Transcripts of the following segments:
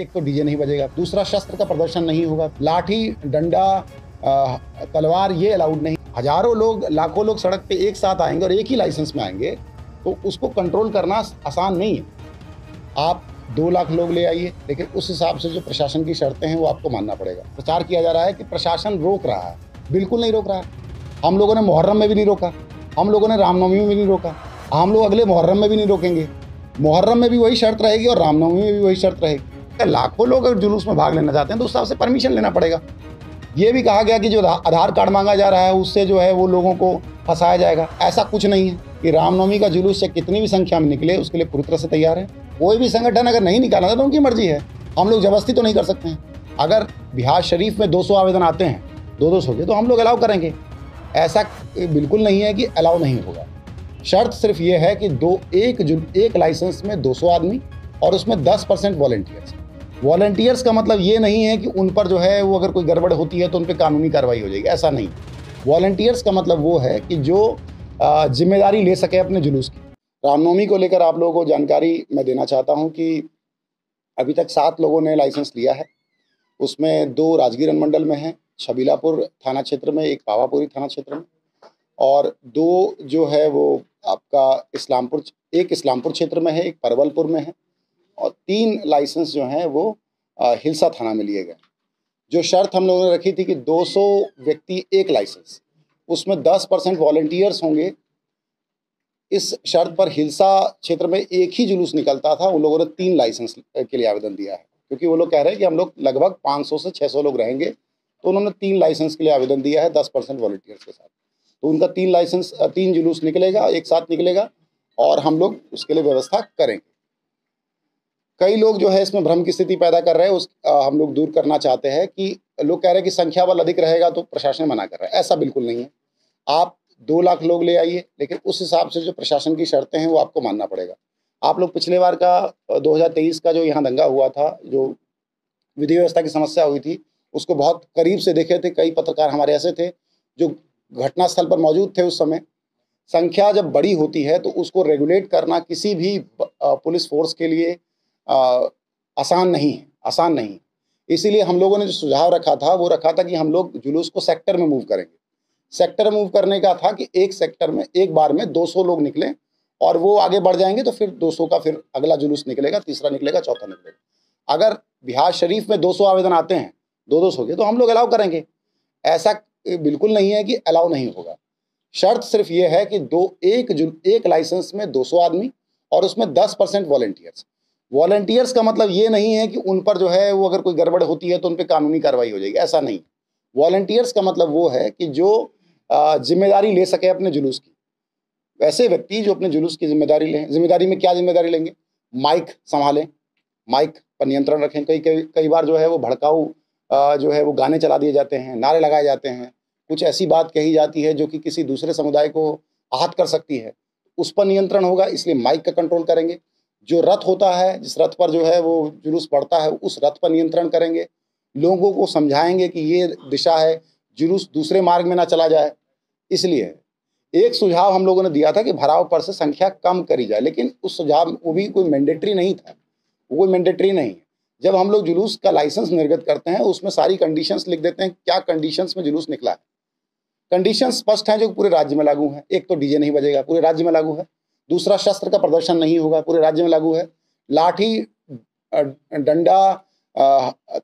एक तो डीजे नहीं बजेगा दूसरा शस्त्र का प्रदर्शन नहीं होगा लाठी डंडा तलवार ये अलाउड नहीं हजारों लोग लाखों लोग सड़क पे एक साथ आएंगे और एक ही लाइसेंस में आएंगे तो उसको कंट्रोल करना आसान नहीं है आप दो लाख लोग ले आइए लेकिन उस हिसाब से जो प्रशासन की शर्तें हैं वो आपको मानना पड़ेगा प्रचार किया जा रहा है कि प्रशासन रोक रहा है बिल्कुल नहीं रोक रहा है हम लोगों ने मुहर्रम में भी नहीं रोका हम लोगों ने रामनवमी में भी नहीं रोका हम लोग अगले मुहर्रम में भी नहीं रोकेंगे मुहर्रम में भी वही शर्त रहेगी और रामनवमी में भी वही शर्त रहेगी लाखों लोग अगर जुलूस में भाग लेना चाहते हैं तो उस हिसाब से परमिशन लेना पड़ेगा ये भी कहा गया कि जो आधार कार्ड मांगा जा रहा है उससे जो है वो लोगों को फंसाया जाएगा ऐसा कुछ नहीं है कि रामनवमी का जुलूस से कितनी भी संख्या में निकले उसके लिए पूरी तरह से तैयार है कोई भी संगठन अगर नहीं निकालना था तो उनकी मर्जी है हम लोग जबरस्ती तो नहीं कर सकते हैं अगर बिहार शरीफ में 200 आवेदन आते हैं दो दो सौ के तो हम लोग अलाउ करेंगे ऐसा बिल्कुल नहीं है कि अलाउ नहीं होगा शर्त सिर्फ ये है कि दो एक एक लाइसेंस में 200 आदमी और उसमें 10 परसेंट वॉलेंटियर्स वॉल्टियर्स का मतलब ये नहीं है कि उन पर जो है वो अगर कोई गड़बड़ होती है तो उन पर कानूनी कार्रवाई हो जाएगी ऐसा नहीं वॉल्टियर्स का मतलब वो है कि जो जिम्मेदारी ले सके अपने जुलूस की रामनवमी को लेकर आप लोगों को जानकारी मैं देना चाहता हूँ कि अभी तक सात लोगों ने लाइसेंस लिया है उसमें दो राजगीर अनुमंडल में हैं छबीलापुर थाना क्षेत्र में एक पावापुरी थाना क्षेत्र में और दो जो है वो आपका इस्लामपुर एक इस्लामपुर क्षेत्र में है एक परवलपुर में है तीन लाइसेंस जो हैं वो हिलसा थाना में लिए गए जो शर्त हम लोगों ने रखी थी कि 200 व्यक्ति एक लाइसेंस उसमें 10 परसेंट वॉल्टियर्स होंगे इस शर्त पर हिलसा क्षेत्र में एक ही जुलूस निकलता था उन लोगों ने तीन लाइसेंस के लिए आवेदन दिया है क्योंकि वो लोग कह रहे हैं कि हम लोग लगभग 500 से 600 लोग रहेंगे तो उन्होंने तीन लाइसेंस के लिए आवेदन दिया है दस परसेंट के साथ तो उनका तीन लाइसेंस तीन जुलूस निकलेगा एक साथ निकलेगा और हम लोग उसके लिए व्यवस्था करेंगे कई लोग जो है इसमें भ्रम की स्थिति पैदा कर रहे हैं उस आ, हम लोग दूर करना चाहते हैं कि लोग कह रहे हैं कि संख्या बल अधिक रहेगा तो प्रशासन मना कर रहा है ऐसा बिल्कुल नहीं है आप दो लाख लोग ले आइए लेकिन उस हिसाब से जो प्रशासन की शर्तें हैं वो आपको मानना पड़ेगा आप लोग पिछले बार का दो का जो यहाँ दंगा हुआ था जो विधि व्यवस्था की समस्या हुई थी उसको बहुत करीब से देखे थे कई पत्रकार हमारे ऐसे थे जो घटनास्थल पर मौजूद थे उस समय संख्या जब बड़ी होती है तो उसको रेगुलेट करना किसी भी पुलिस फोर्स के लिए आसान नहीं है आसान नहीं इसीलिए हम लोगों ने जो सुझाव रखा था वो रखा था कि हम लोग जुलूस को सेक्टर में मूव करेंगे सेक्टर मूव करने का था कि एक सेक्टर में एक बार में 200 लोग निकले और वो आगे बढ़ जाएंगे तो फिर 200 का फिर अगला जुलूस निकलेगा तीसरा निकलेगा चौथा निकलेगा अगर बिहार शरीफ में 200 आवेदन आते हैं दो दो सौ के तो हम लोग अलाउ करेंगे ऐसा बिल्कुल नहीं है कि अलाउ नहीं होगा शर्त सिर्फ ये है कि दो एक एक लाइसेंस में दो आदमी और उसमें दस परसेंट वॉलेंटियर्स वॉलेंटियर्स का मतलब ये नहीं है कि उन पर जो है वो अगर कोई गड़बड़ होती है तो उन पर कानूनी कार्रवाई हो जाएगी ऐसा नहीं वॉल्टियर्स का मतलब वो है कि जो जिम्मेदारी ले सके अपने जुलूस की वैसे व्यक्ति जो अपने जुलूस की जिम्मेदारी लें जिम्मेदारी में क्या जिम्मेदारी लेंगे माइक संभालें माइक पर नियंत्रण रखें कई कई बार जो है वो भड़काऊ जो है वो गाने चला दिए जाते हैं नारे लगाए जाते हैं कुछ ऐसी बात कही जाती है जो कि किसी दूसरे समुदाय को आहत कर सकती है उस पर नियंत्रण होगा इसलिए माइक का कंट्रोल करेंगे जो रथ होता है जिस रथ पर जो है वो जुलूस पड़ता है उस रथ पर नियंत्रण करेंगे लोगों को समझाएंगे कि ये दिशा है जुलूस दूसरे मार्ग में ना चला जाए इसलिए एक सुझाव हम लोगों ने दिया था कि भराव पर से संख्या कम करी जाए लेकिन उस सुझाव वो भी कोई मैंडेटरी नहीं था वो कोई मैंडेटरी नहीं है जब हम लोग जुलूस का लाइसेंस निर्गत करते हैं उसमें सारी कंडीशंस लिख देते हैं क्या कंडीशंस में जुलूस निकला है कंडीशन स्पष्ट हैं जो पूरे राज्य में लागू हैं एक तो डीजे नहीं बजेगा पूरे राज्य में लागू है दूसरा शस्त्र का प्रदर्शन नहीं होगा पूरे राज्य में लागू है लाठी डंडा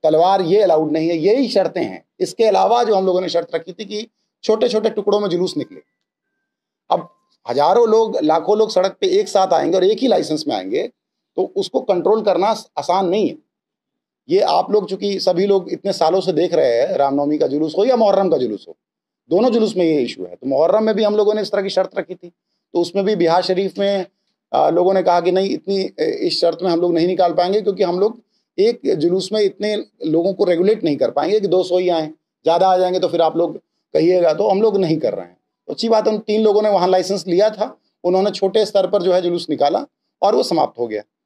तलवार ये अलाउड नहीं है यही शर्तें हैं इसके अलावा जो हम लोगों ने शर्त रखी थी कि छोटे छोटे टुकड़ों में जुलूस निकले अब हजारों लोग लाखों लोग सड़क पे एक साथ आएंगे और एक ही लाइसेंस में आएंगे तो उसको कंट्रोल करना आसान नहीं है ये आप लोग चूंकि सभी लोग इतने सालों से देख रहे हैं रामनवमी का जुलूस हो या मुहर्रम का जुलूस हो दोनों जुलूस में ये इशू है तो मुहर्रम में भी हम लोगों ने इस तरह की शर्त रखी थी तो उसमें भी बिहार शरीफ में आ, लोगों ने कहा कि नहीं इतनी इस शर्त में हम लोग नहीं निकाल पाएंगे क्योंकि हम लोग एक जुलूस में इतने लोगों को रेगुलेट नहीं कर पाएंगे कि दो सौ ही आएँ ज़्यादा आ जाएंगे तो फिर आप लोग कहिएगा तो हम लोग नहीं कर रहे हैं तो अच्छी बात है उन तीन लोगों ने वहाँ लाइसेंस लिया था उन्होंने छोटे स्तर पर जो है जुलूस निकाला और वो समाप्त हो गया